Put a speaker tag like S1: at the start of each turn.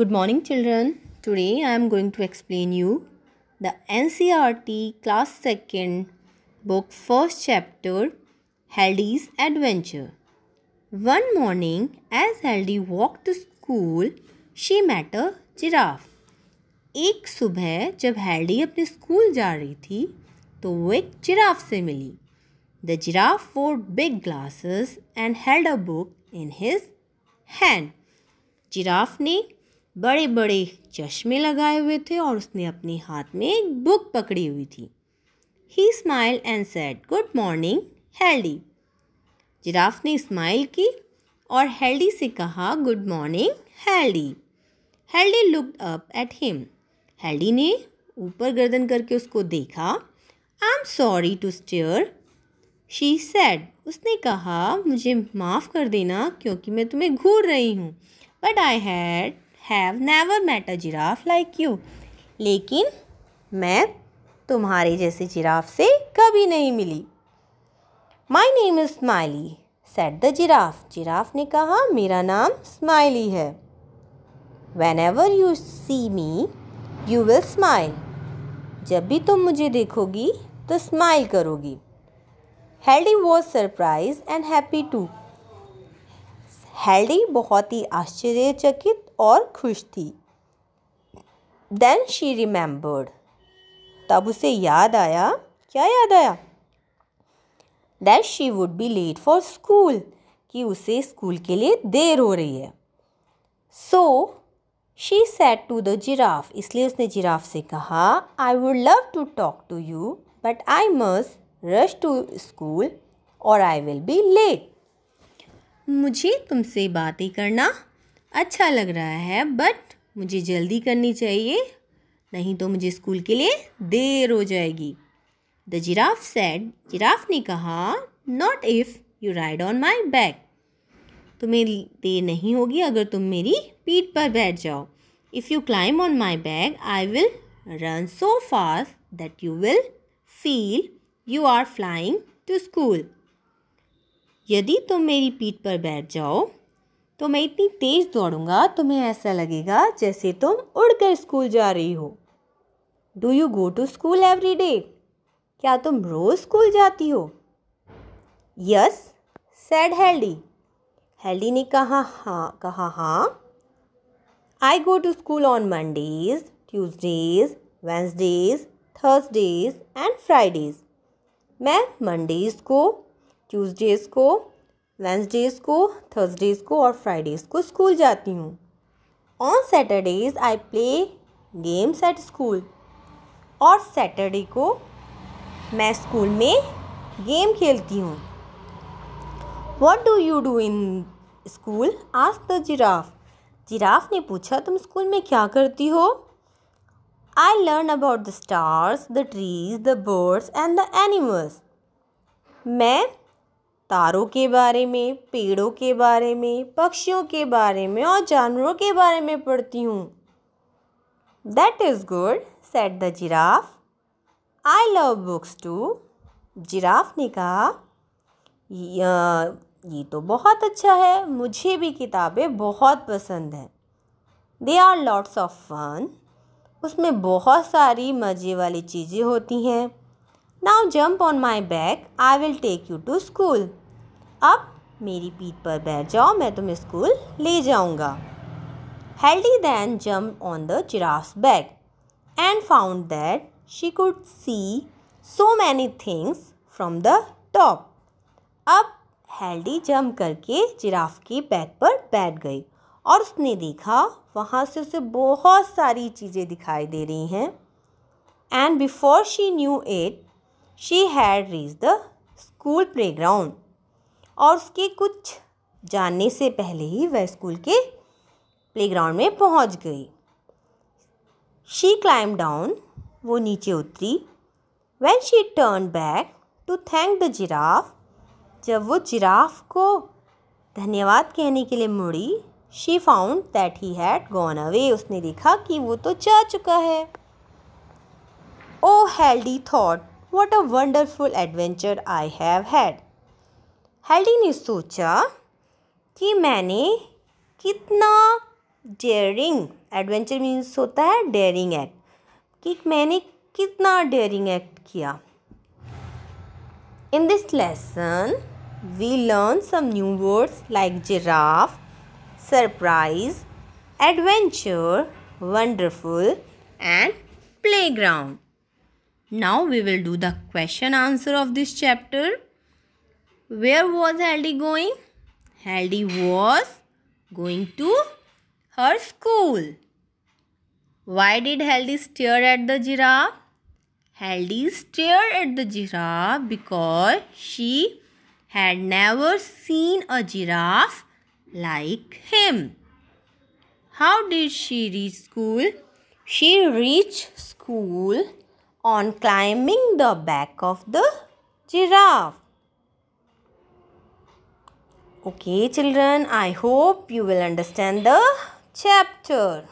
S1: Good morning children. Today I am going to explain you the NCRT class 2nd book 1st chapter Haldi's Adventure. One morning as Haldi walked to school she met a giraffe. एक सुबह जब हैडी अपने school जा रही थी तो वो एक जिराफ से मिली the giraffe wore big glasses and held a book in his hand giraffe ने बड़े बड़े चश्मे लगाए हुए थे और उसने अपने हाथ में एक बुक पकड़ी हुई थी he smile and said good morning Haldi giraffe ने स्माइल की और हेल्डी से कहा good morning Haldi Haldi looked up at him Haldi ने ऊपर गर्दन करके उसको देखा I am sorry to stare she said उसने कहा मुझे माफ़ कर देना क्योंकि मैं तुम्हें घूर रही हूँ but I had have never met a giraffe like you लेकिन मैं तुम्हारे जैसे जिराफ से कभी नहीं मिली my name is Smiley said the giraffe giraffe ने कहा मेरा नाम स्माइली है whenever you see me you will smile जब भी तुम मुझे देखोगी तो स्माइल करोगी Haldi was surprise and happy to Haldi बहुत ही आश्चर्यचकित और खुश थी देन शी रिमेंबर्ड तब उसे याद आया क्या याद आया that she would be late for school कि उसे स्कूल के लिए देर हो रही है so she said to the giraffe इसलिए उसने जिराफ से कहा I would love to talk to you but I must rush to school और आई विल बी लेट मुझे तुमसे बातें करना अच्छा लग रहा है बट मुझे जल्दी करनी चाहिए नहीं तो मुझे स्कूल के लिए देर हो जाएगी द जिराफ सेड जिराफ ने कहा not if you ride on my back तुम्हें देर नहीं होगी अगर तुम मेरी पीठ पर बैठ जाओ if you climb on my bag I will run so fast that you will feel you are flying to school यदि तुम मेरी पीठ पर बैठ जाओ तो मैं इतनी तेज़ दौड़ूंगा तुम्हें ऐसा लगेगा जैसे तुम उड़कर स्कूल जा रही हो do you go to school every day क्या तुम रोज़ स्कूल जाती हो यस सेड हेल्डी हेल्डी ने कहा हाँ कहा हाँ I go to school on Mondays Tuesdays Wednesdays Thursdays and Fridays मैं मंडेज को ट्यूजडेज को वेंसडेज को थर्सडेज को और फ्राइडेज को स्कूल जाती हूँ on Saturdays I play games at school और सैटरडे को मैं स्कूल में गेम खेलती हूँ what do you do in school आज द जिराफ जिराफ ने पूछा तुम स्कूल में क्या करती हो I learn about the stars the trees the birds and the animals मैं तारों के बारे में पेड़ों के बारे में पक्षियों के बारे में और जानवरों के बारे में पढ़ती हूँ that is good said the giraffe I love books too giraffe ने कहा ये तो बहुत अच्छा है मुझे भी किताबें बहुत पसंद हैं they are lots of fun उसमें बहुत सारी मज़े वाली चीज़ें होती हैं now jump on my back I will take you to school अब मेरी पीठ पर बैठ जाओ मैं तुम्हें स्कूल ले जाऊँगा Haldi then jump on the giraffe's bag and found that she could see so many things from the top अब हेल्डी जम्प करके जिराफ के बैग पर बैठ गई और उसने देखा वहाँ से उसे बहुत सारी चीज़ें दिखाई दे रही हैं and before she knew it she had reached the school playground और उसके कुछ जानने से पहले ही वह स्कूल के प्लेग्राउंड में पहुंच गई शी क्लाइम डाउन वो नीचे उतरी when she turned back to thank the giraffe जब वो जिराफ को धन्यवाद कहने के लिए मुड़ी she found that he had gone away उसने देखा कि वो तो जा चुका है oh Haldi thought what a wonderful adventure I have had Haldi ने सोचा कि मैंने कितना डेयरिंग एडवेंचर मीन्स होता है डेयरिंग एक्ट कि मैंने कितना डेयरिंग एक्ट किया in this lesson we learn some new words like giraffe surprise adventure wonderful and playground now we will do the question answer of this chapter Where was Haldi going? Haldi was going to her school. Why did Haldi stare at the giraffe? Haldi stared at the giraffe because she had never seen a giraffe like him. How did she reach school? She reached school on climbing the back of the giraffe. Okay children, I hope you will understand the chapter.